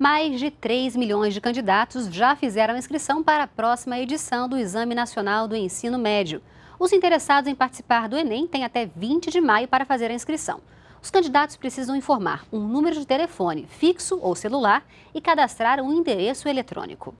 mais de 3 milhões de candidatos já fizeram inscrição para a próxima edição do Exame Nacional do Ensino Médio. Os interessados em participar do Enem têm até 20 de maio para fazer a inscrição. Os candidatos precisam informar um número de telefone fixo ou celular e cadastrar um endereço eletrônico.